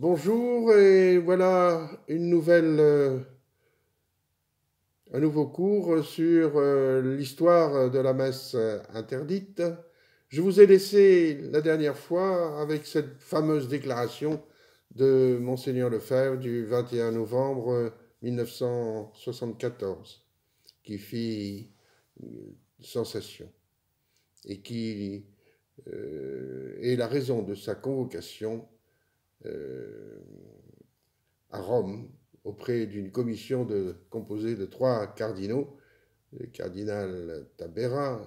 Bonjour et voilà une nouvelle, euh, un nouveau cours sur euh, l'histoire de la messe interdite. Je vous ai laissé la dernière fois avec cette fameuse déclaration de monseigneur Lefebvre du 21 novembre 1974 qui fit euh, sensation et qui est la raison de sa convocation euh, à Rome auprès d'une commission de, composée de trois cardinaux, le cardinal Tabera,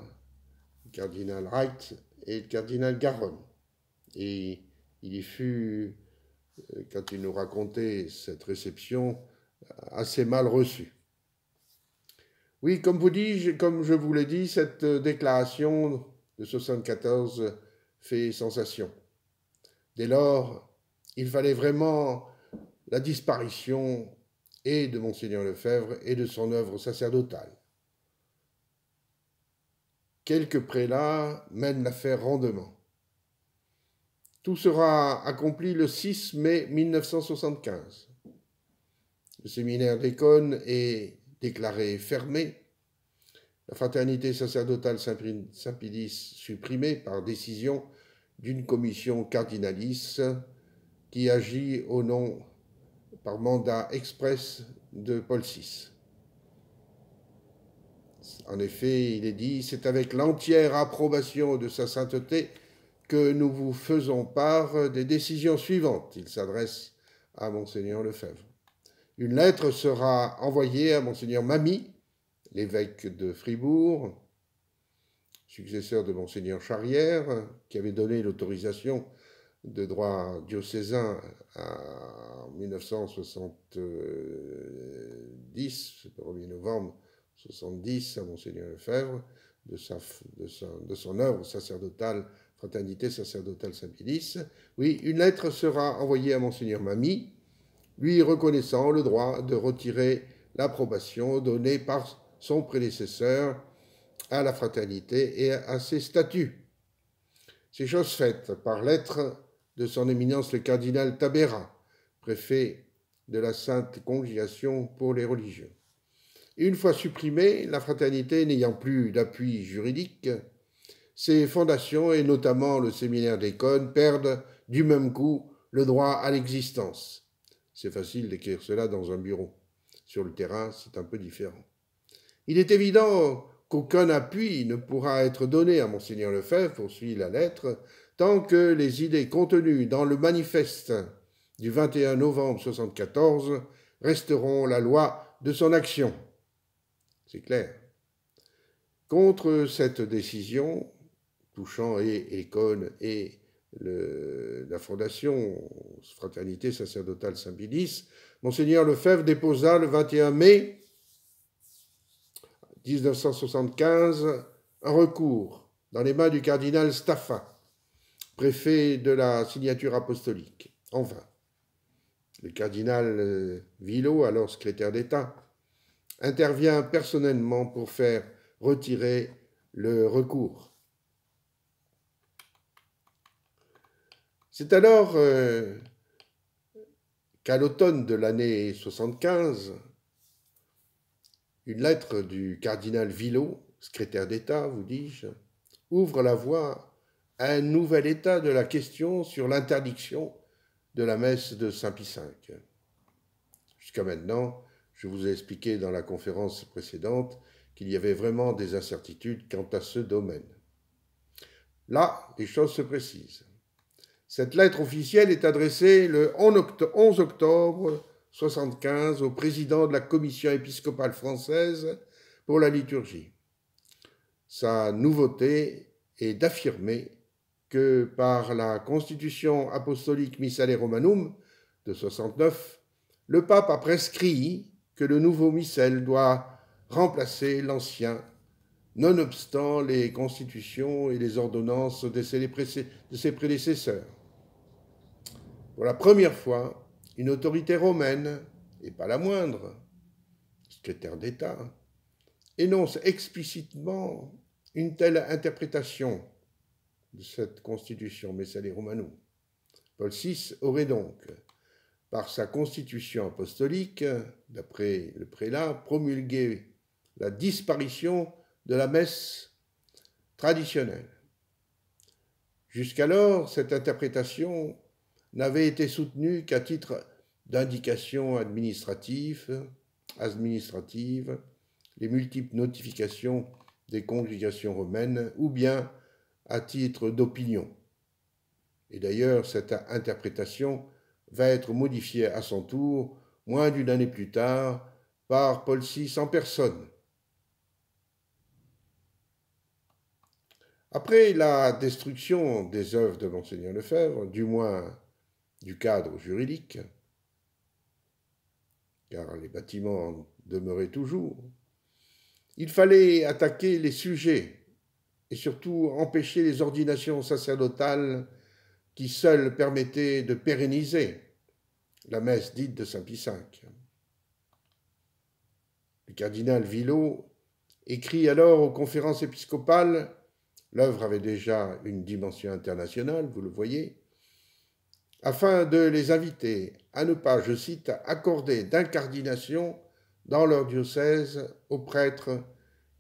le cardinal Wright et le cardinal Garonne. Et il y fut, euh, quand il nous racontait cette réception, assez mal reçu. Oui, comme, vous dis, comme je vous l'ai dit, cette déclaration de 74 fait sensation. Dès lors, il fallait vraiment la disparition et de monseigneur Lefebvre et de son œuvre sacerdotale. Quelques prélats mènent l'affaire rendement. Tout sera accompli le 6 mai 1975. Le séminaire d'école est déclaré fermé. La fraternité sacerdotale saint pilice supprimée par décision d'une commission cardinalice qui agit au nom par mandat express de Paul VI. En effet, il est dit, c'est avec l'entière approbation de sa sainteté que nous vous faisons part des décisions suivantes. Il s'adresse à monseigneur Lefebvre. Une lettre sera envoyée à monseigneur Mamie, l'évêque de Fribourg, successeur de monseigneur Charrière, qui avait donné l'autorisation de droit diocésain en 1970, le 1er novembre 70, à Monseigneur Lefebvre, de, de, son œuvre sacerdotale, Fraternité sacerdotale Sabilis. Oui, une lettre sera envoyée à Monseigneur Mamie, lui reconnaissant le droit de retirer l'approbation donnée par son prédécesseur à la fraternité et à ses statuts. Ces choses faites par lettre de son éminence le cardinal Tabera, préfet de la Sainte Congrégation pour les religieux. une fois supprimée, la fraternité n'ayant plus d'appui juridique, ses fondations et notamment le séminaire d'Écône perdent du même coup le droit à l'existence. C'est facile d'écrire cela dans un bureau. Sur le terrain, c'est un peu différent. Il est évident qu'aucun appui ne pourra être donné à Monseigneur Lefebvre, poursuit la lettre, tant que les idées contenues dans le manifeste du 21 novembre 1974 resteront la loi de son action. C'est clair. Contre cette décision, Touchant et et la Fondation Fraternité Sacerdotale saint bilis Monseigneur Lefebvre déposa le 21 mai 1975 un recours dans les mains du cardinal Staffa préfet de la signature apostolique. en vain. le cardinal euh, Villot, alors secrétaire d'État, intervient personnellement pour faire retirer le recours. C'est alors euh, qu'à l'automne de l'année 75, une lettre du cardinal Villot, secrétaire d'État, vous dis-je, ouvre la voie un nouvel état de la question sur l'interdiction de la messe de Saint-Pie V. Jusqu'à maintenant, je vous ai expliqué dans la conférence précédente qu'il y avait vraiment des incertitudes quant à ce domaine. Là, les choses se précisent. Cette lettre officielle est adressée le 11 octobre 1975 au président de la Commission épiscopale française pour la liturgie. Sa nouveauté est d'affirmer que par la constitution apostolique Missale Romanum de 69, le pape a prescrit que le nouveau missel doit remplacer l'ancien, nonobstant les constitutions et les ordonnances de ses prédécesseurs. Pour la première fois, une autorité romaine, et pas la moindre, secrétaire d'État, énonce explicitement une telle interprétation de cette constitution, Messali romano, Paul VI aurait donc, par sa constitution apostolique, d'après le prélat, promulgué la disparition de la messe traditionnelle. Jusqu'alors, cette interprétation n'avait été soutenue qu'à titre d'indication administrative, administrative, les multiples notifications des congrégations romaines ou bien à titre d'opinion. Et d'ailleurs, cette interprétation va être modifiée à son tour, moins d'une année plus tard, par Paul VI en personne. Après la destruction des œuvres de Mgr Lefebvre, du moins du cadre juridique, car les bâtiments demeuraient toujours, il fallait attaquer les sujets et surtout empêcher les ordinations sacerdotales qui seules permettaient de pérenniser la messe dite de Saint Pie V. Le cardinal Villot écrit alors aux conférences épiscopales, l'œuvre avait déjà une dimension internationale, vous le voyez, afin de les inviter à ne pas, je cite, accorder d'incardination dans leur diocèse aux prêtres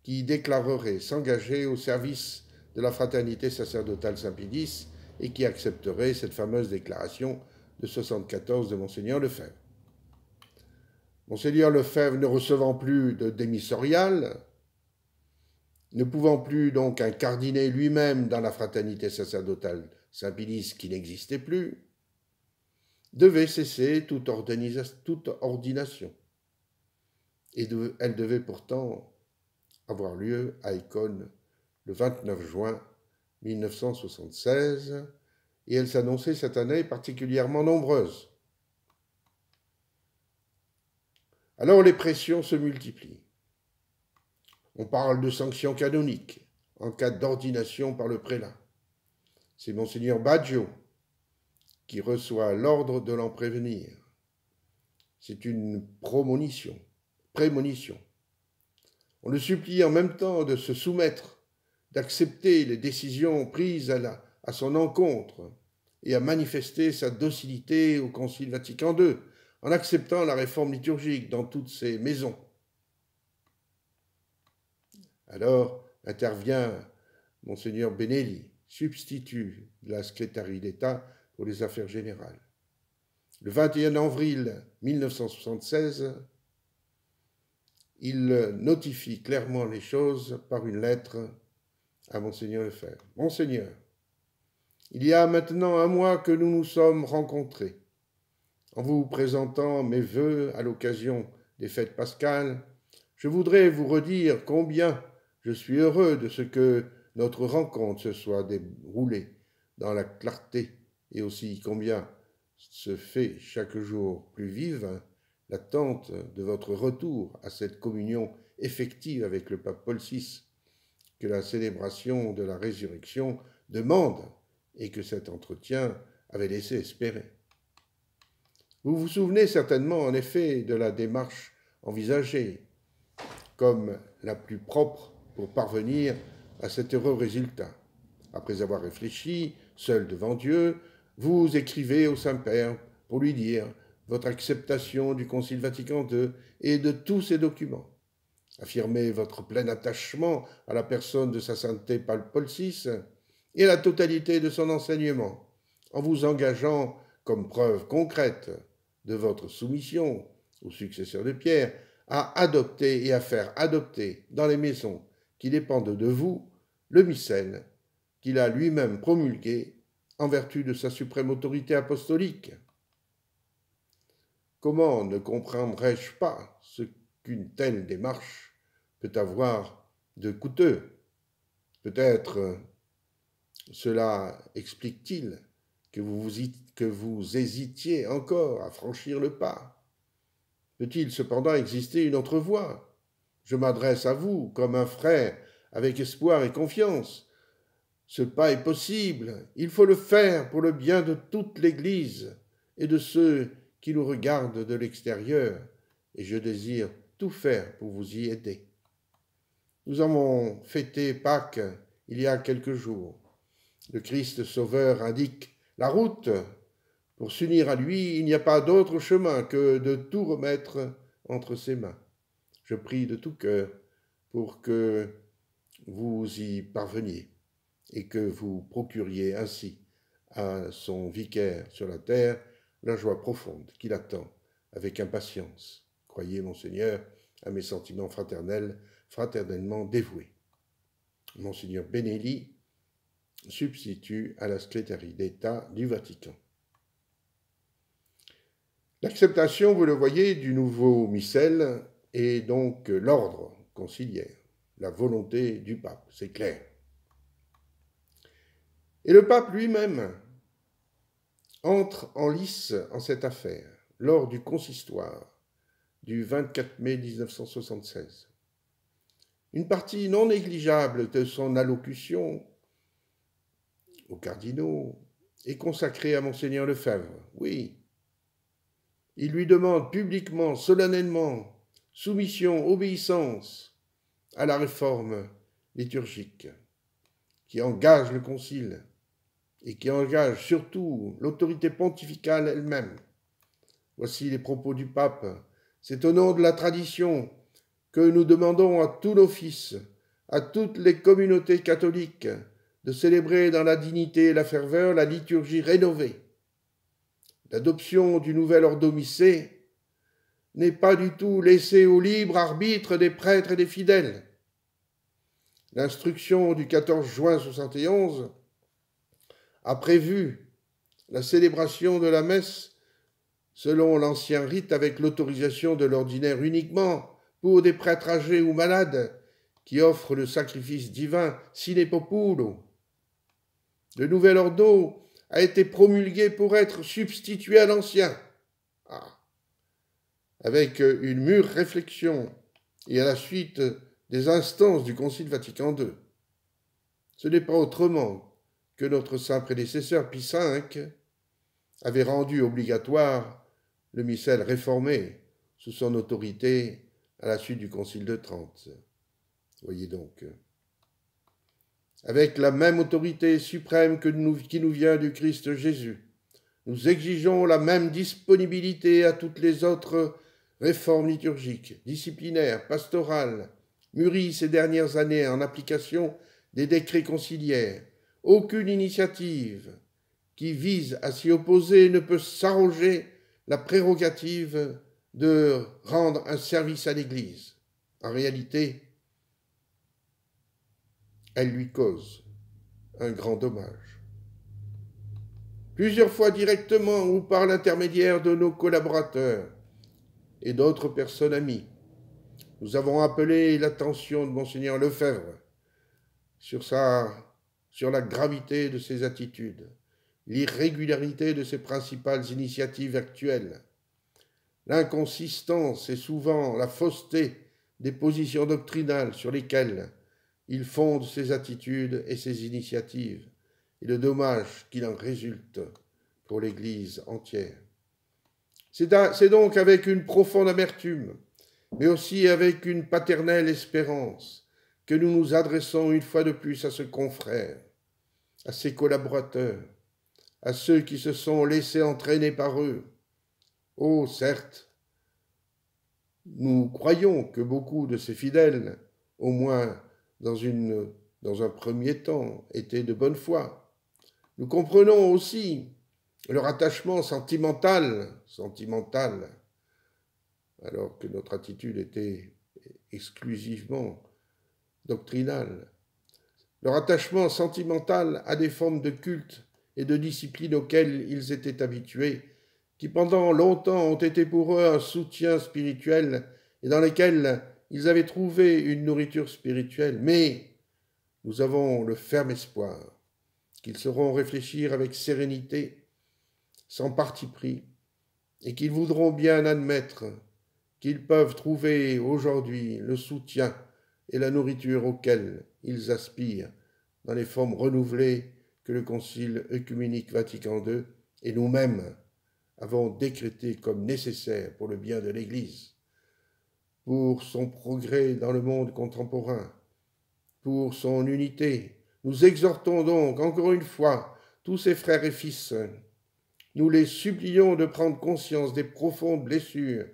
qui déclarerait s'engager au service de la fraternité sacerdotale saint pilice et qui accepterait cette fameuse déclaration de 74 de Monseigneur Lefebvre. Monseigneur Lefebvre ne recevant plus de démissorial, ne pouvant plus donc incardiner lui-même dans la fraternité sacerdotale saint pilice qui n'existait plus, devait cesser toute, ordination. Et elle devait pourtant avoir lieu à Icône le 29 juin 1976 et elle s'annonçait cette année particulièrement nombreuse. Alors les pressions se multiplient. On parle de sanctions canoniques en cas d'ordination par le prélat. C'est monseigneur Baggio qui reçoit l'ordre de l'en prévenir. C'est une promonition, prémonition. On le supplie en même temps de se soumettre, d'accepter les décisions prises à, son encontre et à manifester sa docilité au Concile Vatican II en acceptant la réforme liturgique dans toutes ses maisons. Alors intervient Monseigneur Benelli, substitut de la secrétaire d'État pour les affaires générales. Le 21 avril 1976, il notifie clairement les choses par une lettre à Monseigneur Lefebvre. Monseigneur, il y a maintenant un mois que nous nous sommes rencontrés. En vous présentant mes vœux à l'occasion des fêtes pascales, je voudrais vous redire combien je suis heureux de ce que notre rencontre se soit déroulée dans la clarté et aussi combien se fait chaque jour plus vive l'attente de votre retour à cette communion effective avec le pape Paul VI que la célébration de la résurrection demande et que cet entretien avait laissé espérer. Vous vous souvenez certainement en effet de la démarche envisagée comme la plus propre pour parvenir à cet heureux résultat. Après avoir réfléchi, seul devant Dieu, vous écrivez au Saint-Père pour lui dire votre acceptation du Concile Vatican II et de tous ses documents. Affirmez votre plein attachement à la personne de Sa Sainteté Paul VI et à la totalité de son enseignement, en vous engageant comme preuve concrète de votre soumission au successeur de Pierre à adopter et à faire adopter dans les maisons qui dépendent de vous le mycène qu'il a lui-même promulgué en vertu de sa suprême autorité apostolique. Comment ne comprendrais-je pas ce qu'une telle démarche peut avoir de coûteux Peut-être euh, cela explique-t-il que vous, que vous hésitiez encore à franchir le pas. Peut-il cependant exister une autre voie Je m'adresse à vous comme un frère avec espoir et confiance. Ce pas est possible, il faut le faire pour le bien de toute l'Église et de ceux qui nous regarde de l'extérieur et je désire tout faire pour vous y aider. Nous avons fêté Pâques il y a quelques jours. Le Christ Sauveur indique la route. Pour s'unir à lui, il n'y a pas d'autre chemin que de tout remettre entre ses mains. Je prie de tout cœur pour que vous y parveniez et que vous procuriez ainsi à son vicaire sur la terre la joie profonde qu'il attend avec impatience. Croyez, monseigneur, à mes sentiments fraternels, fraternellement dévoués. Monseigneur Benelli substitue à la secrétaire d'État du Vatican. L'acceptation, vous le voyez, du nouveau missel est donc l'ordre conciliaire, la volonté du pape, c'est clair. Et le pape lui-même entre en lice en cette affaire lors du consistoire du 24 mai 1976. Une partie non négligeable de son allocution aux cardinaux est consacrée à monseigneur Lefebvre. Oui. Il lui demande publiquement, solennellement, soumission, obéissance à la réforme liturgique qui engage le concile et qui engage surtout l'autorité pontificale elle-même. Voici les propos du pape. C'est au nom de la tradition que nous demandons à tout l'office, à toutes les communautés catholiques, de célébrer dans la dignité et la ferveur la liturgie rénovée. L'adoption du nouvel ordomicé n'est pas du tout laissée au libre arbitre des prêtres et des fidèles. L'instruction du 14 juin 71 a prévu la célébration de la messe selon l'ancien rite avec l'autorisation de l'ordinaire uniquement pour des prêtres âgés ou malades qui offrent le sacrifice divin sine populo. Le nouvel ordo a été promulgué pour être substitué à l'ancien. Ah. Avec une mûre réflexion et à la suite des instances du Concile Vatican II. Ce n'est pas autrement que notre saint prédécesseur Pie V avait rendu obligatoire le missel réformé sous son autorité à la suite du Concile de Trente. Voyez donc. Avec la même autorité suprême qui nous vient du Christ Jésus, nous exigeons la même disponibilité à toutes les autres réformes liturgiques, disciplinaires, pastorales, mûries ces dernières années en application des décrets conciliaires, aucune initiative qui vise à s'y opposer ne peut s'arroger la prérogative de rendre un service à l'Église. En réalité, elle lui cause un grand dommage. Plusieurs fois directement ou par l'intermédiaire de nos collaborateurs et d'autres personnes amies, nous avons appelé l'attention de monseigneur Lefebvre sur sa sur la gravité de ses attitudes, l'irrégularité de ses principales initiatives actuelles, l'inconsistance et souvent la fausseté des positions doctrinales sur lesquelles il fonde ses attitudes et ses initiatives, et le dommage qu'il en résulte pour l'Église entière. C'est donc avec une profonde amertume, mais aussi avec une paternelle espérance, que nous nous adressons une fois de plus à ce confrère, à ses collaborateurs, à ceux qui se sont laissés entraîner par eux. Oh, certes, nous croyons que beaucoup de ces fidèles, au moins dans, une, dans un premier temps, étaient de bonne foi. Nous comprenons aussi leur attachement sentimental, sentimental, alors que notre attitude était exclusivement Doctrinal. Leur attachement sentimental à des formes de culte et de discipline auxquelles ils étaient habitués, qui pendant longtemps ont été pour eux un soutien spirituel et dans lesquels ils avaient trouvé une nourriture spirituelle. Mais nous avons le ferme espoir qu'ils sauront réfléchir avec sérénité, sans parti pris, et qu'ils voudront bien admettre qu'ils peuvent trouver aujourd'hui le soutien et la nourriture auxquelles ils aspirent dans les formes renouvelées que le Concile œcuménique Vatican II et nous-mêmes avons décrétées comme nécessaires pour le bien de l'Église, pour son progrès dans le monde contemporain, pour son unité. Nous exhortons donc, encore une fois, tous ces frères et fils, nous les supplions de prendre conscience des profondes blessures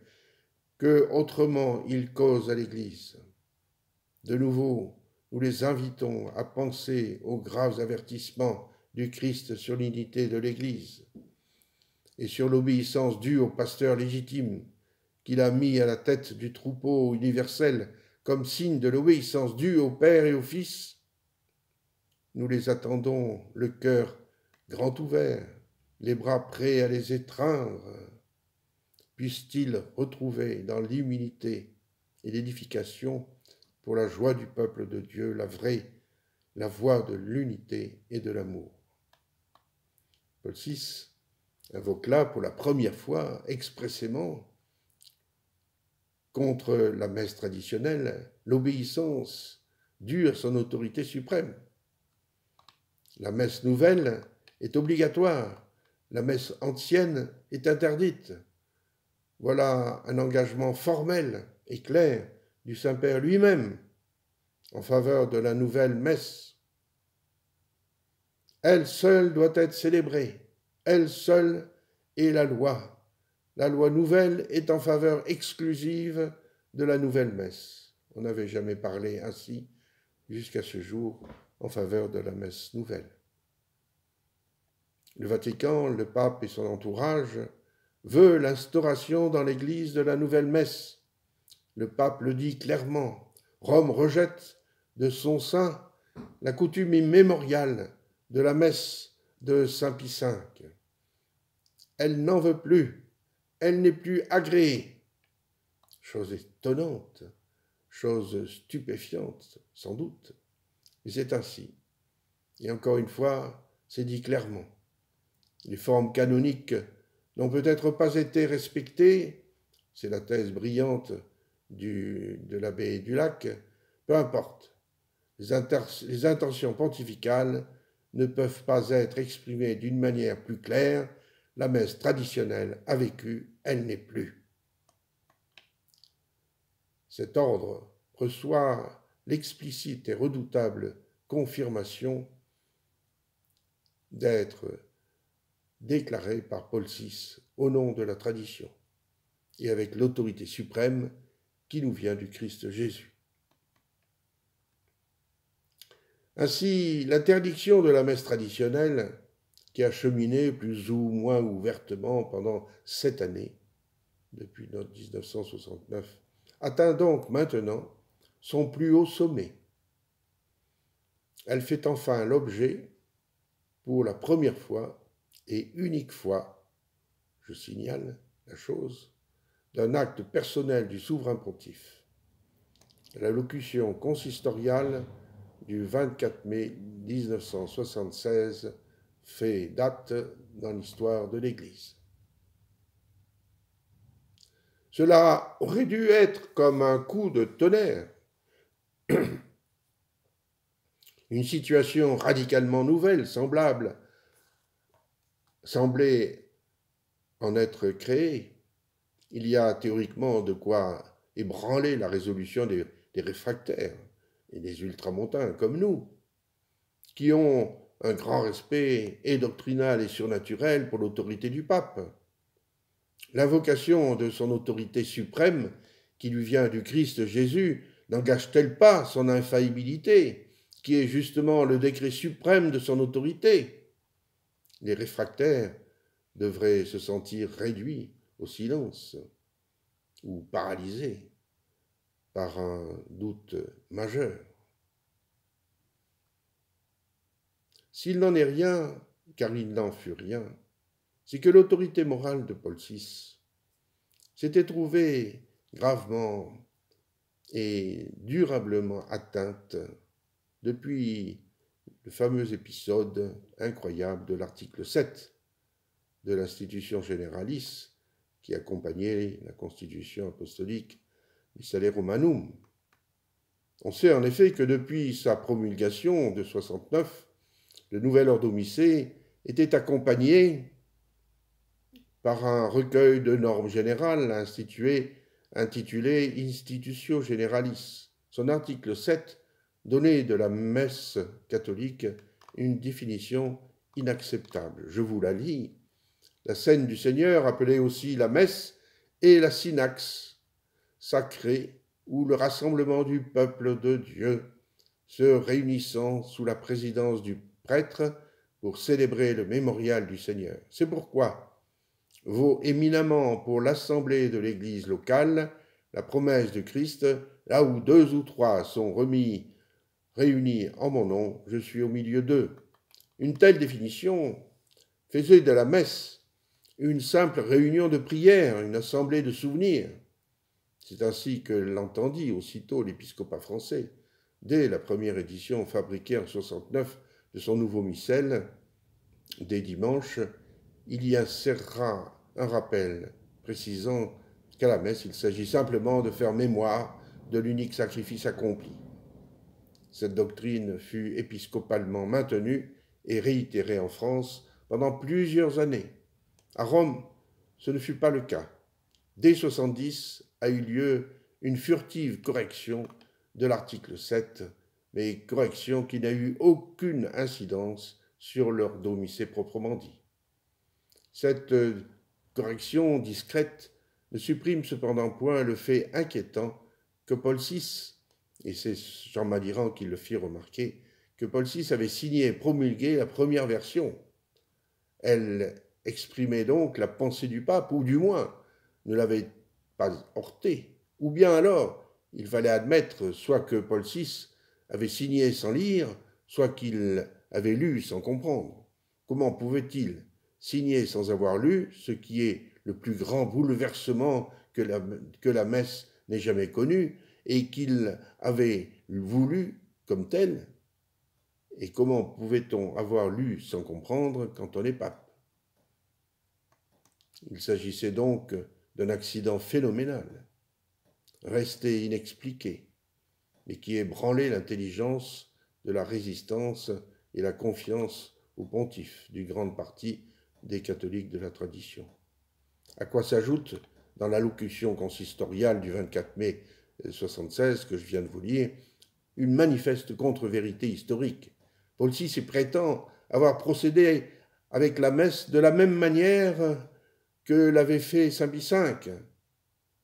que autrement ils causent à l'Église. De nouveau, nous les invitons à penser aux graves avertissements du Christ sur l'unité de l'Église et sur l'obéissance due au pasteur légitime qu'il a mis à la tête du troupeau universel comme signe de l'obéissance due au Père et au Fils. Nous les attendons, le cœur grand ouvert, les bras prêts à les étreindre. Puissent-ils retrouver dans l'humilité et l'édification pour la joie du peuple de Dieu, la vraie, la voie de l'unité et de l'amour. Paul VI invoque là pour la première fois expressément contre la messe traditionnelle l'obéissance dure son autorité suprême. La messe nouvelle est obligatoire, la messe ancienne est interdite. Voilà un engagement formel et clair du Saint-Père lui-même en faveur de la nouvelle messe. Elle seule doit être célébrée, elle seule est la loi. La loi nouvelle est en faveur exclusive de la nouvelle messe. On n'avait jamais parlé ainsi jusqu'à ce jour en faveur de la messe nouvelle. Le Vatican, le pape et son entourage veulent l'instauration dans l'Église de la nouvelle messe, le pape le dit clairement. Rome rejette de son sein la coutume immémoriale de la messe de Saint Pie V. Elle n'en veut plus, elle n'est plus agréée. Chose étonnante, chose stupéfiante, sans doute, mais c'est ainsi. Et encore une fois, c'est dit clairement. Les formes canoniques n'ont peut-être pas été respectées, c'est la thèse brillante du, de l'abbaye du lac, peu importe. Les, les intentions pontificales ne peuvent pas être exprimées d'une manière plus claire. La messe traditionnelle a vécu, elle n'est plus. Cet ordre reçoit l'explicite et redoutable confirmation d'être déclaré par Paul VI au nom de la tradition et avec l'autorité suprême qui nous vient du Christ Jésus. Ainsi, l'interdiction de la messe traditionnelle, qui a cheminé plus ou moins ouvertement pendant sept années, depuis 1969, atteint donc maintenant son plus haut sommet. Elle fait enfin l'objet, pour la première fois et unique fois, je signale la chose, d'un acte personnel du souverain pontife. La locution consistoriale du 24 mai 1976 fait date dans l'histoire de l'Église. Cela aurait dû être comme un coup de tonnerre, une situation radicalement nouvelle, semblable, semblait en être créée il y a théoriquement de quoi ébranler la résolution des, réfractaires et des ultramontains comme nous, qui ont un grand respect et doctrinal et surnaturel pour l'autorité du pape. L'invocation de son autorité suprême, qui lui vient du Christ Jésus, n'engage-t-elle pas son infaillibilité, qui est justement le décret suprême de son autorité Les réfractaires devraient se sentir réduits au silence ou paralysé par un doute majeur. S'il n'en est rien, car il n'en fut rien, c'est que l'autorité morale de Paul VI s'était trouvée gravement et durablement atteinte depuis le fameux épisode incroyable de l'article 7 de l'Institution généraliste qui accompagnait la constitution apostolique Missale Romanum. On sait en effet que depuis sa promulgation de 69, le nouvel ordomicée était accompagné par un recueil de normes générales institué, intitulé Institutio Generalis. Son article 7 donnait de la messe catholique une définition inacceptable. Je vous la lis la scène du Seigneur, appelée aussi la messe, et la synaxe sacrée, ou le rassemblement du peuple de Dieu, se réunissant sous la présidence du prêtre pour célébrer le mémorial du Seigneur. C'est pourquoi vaut éminemment pour l'assemblée de l'Église locale la promesse de Christ, là où deux ou trois sont remis, réunis en mon nom, je suis au milieu d'eux. Une telle définition faisait de la messe une simple réunion de prière, une assemblée de souvenirs. C'est ainsi que l'entendit aussitôt l'épiscopat français, dès la première édition fabriquée en 69 de son nouveau missel. Dès dimanche, il y insérera un rappel précisant qu'à la messe, il s'agit simplement de faire mémoire de l'unique sacrifice accompli. Cette doctrine fut épiscopalement maintenue et réitérée en France pendant plusieurs années à Rome, ce ne fut pas le cas. Dès 70 a eu lieu une furtive correction de l'article 7, mais correction qui n'a eu aucune incidence sur leur domicile proprement dit. Cette euh, correction discrète ne supprime cependant point le fait inquiétant que Paul VI, et c'est Jean Maliran qui le fit remarquer, que Paul VI avait signé et promulgué la première version. Elle exprimait donc la pensée du pape, ou du moins ne l'avait pas hortée Ou bien alors, il fallait admettre soit que Paul VI avait signé sans lire, soit qu'il avait lu sans comprendre. Comment pouvait-il signer sans avoir lu ce qui est le plus grand bouleversement que la, que la messe n'ait jamais connu et qu'il avait voulu comme tel Et comment pouvait-on avoir lu sans comprendre quand on est pape il s'agissait donc d'un accident phénoménal, resté inexpliqué, mais qui ébranlait l'intelligence de la résistance et la confiance au pontife du grande partie des catholiques de la tradition. À quoi s'ajoute, dans l'allocution consistoriale du 24 mai 76 que je viens de vous lire, une manifeste contre-vérité historique. Paul VI prétend avoir procédé avec la messe de la même manière que l'avait fait Saint Pie V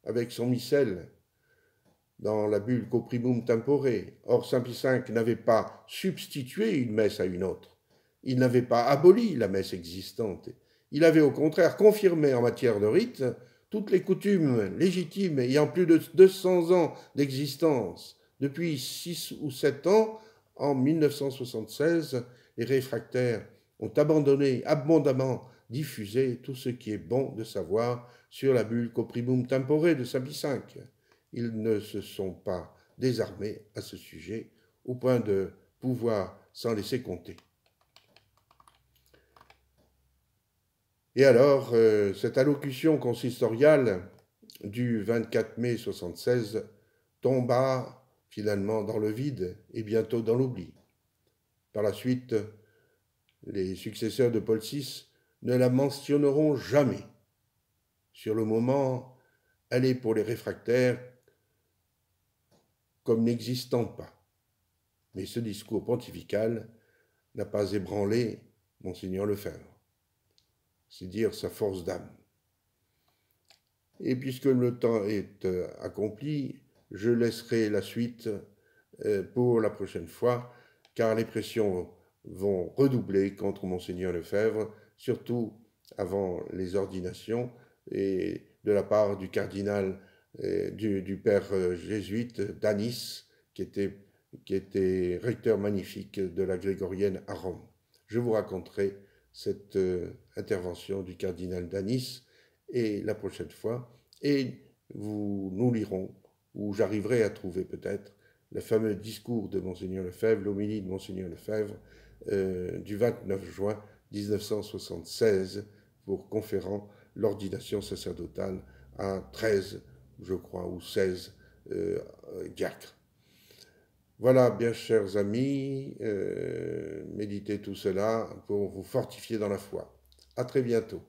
avec son missel dans la bulle Coprimum tempore. Or, Saint Pie V n'avait pas substitué une messe à une autre. Il n'avait pas aboli la messe existante. Il avait au contraire confirmé en matière de rite toutes les coutumes légitimes ayant plus de 200 ans d'existence. Depuis 6 ou 7 ans, en 1976, les réfractaires ont abandonné abondamment diffuser tout ce qui est bon de savoir sur la bulle Coprimum Tempore de Sabi V. Ils ne se sont pas désarmés à ce sujet au point de pouvoir s'en laisser compter. Et alors, euh, cette allocution consistoriale du 24 mai 76 tomba finalement dans le vide et bientôt dans l'oubli. Par la suite, les successeurs de Paul VI ne la mentionneront jamais. Sur le moment, elle est pour les réfractaires comme n'existant pas. Mais ce discours pontifical n'a pas ébranlé monseigneur Lefebvre. C'est dire sa force d'âme. Et puisque le temps est euh, accompli, je laisserai la suite euh, pour la prochaine fois, car les pressions vont redoubler contre monseigneur Lefebvre surtout avant les ordinations, et de la part du cardinal, euh, du, père euh, jésuite d'Anis, qui était, qui était recteur magnifique de la grégorienne à Rome. Je vous raconterai cette euh, intervention du cardinal d'Anis et la prochaine fois, et vous, nous lirons, ou j'arriverai à trouver peut-être, le fameux discours de Monseigneur Lefebvre, l'homilie de Monseigneur Lefebvre, du 29 juin 1976 pour conférant l'ordination sacerdotale à 13, je crois, ou 16 euh, diacres. Voilà, bien chers amis, euh, méditez tout cela pour vous fortifier dans la foi. À très bientôt.